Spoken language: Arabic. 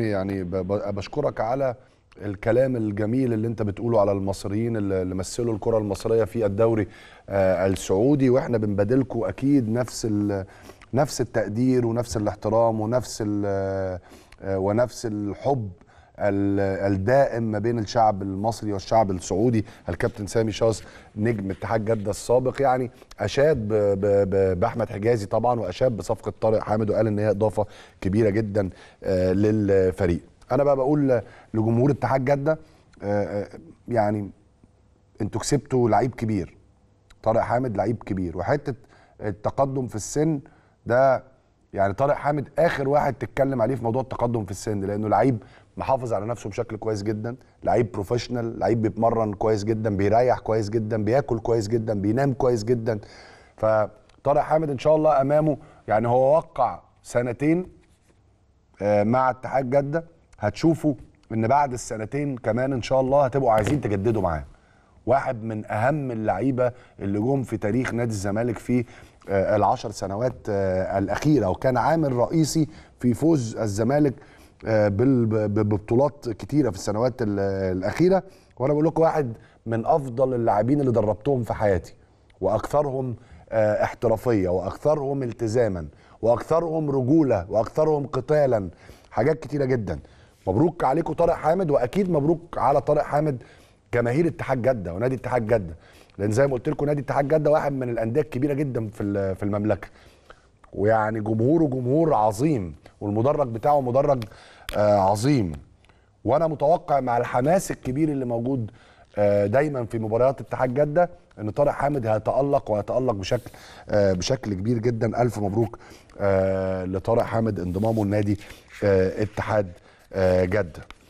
يعني بشكرك على الكلام الجميل اللي انت بتقوله على المصريين اللي مثلوا الكره المصريه في الدوري آه، السعودي واحنا بنبادلكم اكيد نفس نفس التقدير ونفس الاحترام ونفس آه، ونفس الحب الدائم ما بين الشعب المصري والشعب السعودي الكابتن سامي شاص نجم اتحاد جده السابق يعني اشاد باحمد حجازي طبعا واشاد بصفقه طارق حامد وقال ان هي اضافه كبيره جدا آه، للفريق انا بقى بقول لجمهور اتحاد جده آه، آه، يعني انتوا كسبتوا لعيب كبير طارق حامد لعيب كبير وحته التقدم في السن ده يعني طارق حامد اخر واحد تتكلم عليه في موضوع التقدم في السن لانه لعيب محافظ على نفسه بشكل كويس جدا لعيب بروفيشنال لعيب بيتمرن كويس جدا بيريح كويس جدا بياكل كويس جدا بينام كويس جدا فطارق حامد ان شاء الله امامه يعني هو وقع سنتين آه، مع اتحاد جده هتشوفوا ان بعد السنتين كمان ان شاء الله هتبقوا عايزين تجددوا معاه واحد من اهم اللعيبه اللي جم في تاريخ نادي الزمالك في آه، العشر سنوات آه، الاخيره وكان عامل رئيسي في فوز الزمالك آه، ببطولات كتيره في السنوات الاخيره وانا بقول لكم واحد من افضل اللاعبين اللي دربتهم في حياتي واكثرهم احترافيه واكثرهم التزاما واكثرهم رجوله واكثرهم قتالا حاجات كتيره جدا مبروك عليكم طارق حامد واكيد مبروك على طارق حامد جماهير اتحاد جده ونادي اتحاد جده لان زي ما قلت لكم نادي اتحاد جده واحد من الانديه الكبيره جدا في في المملكه ويعني جمهوره جمهور عظيم والمدرج بتاعه مدرج آه عظيم وانا متوقع مع الحماس الكبير اللي موجود آه دايما في مباريات اتحاد جده ان طارق حامد هيتالق وهيتالق بشكل آه بشكل كبير جدا الف مبروك آه، لطارق حامد انضمامه لنادي آه، اتحاد آه، جده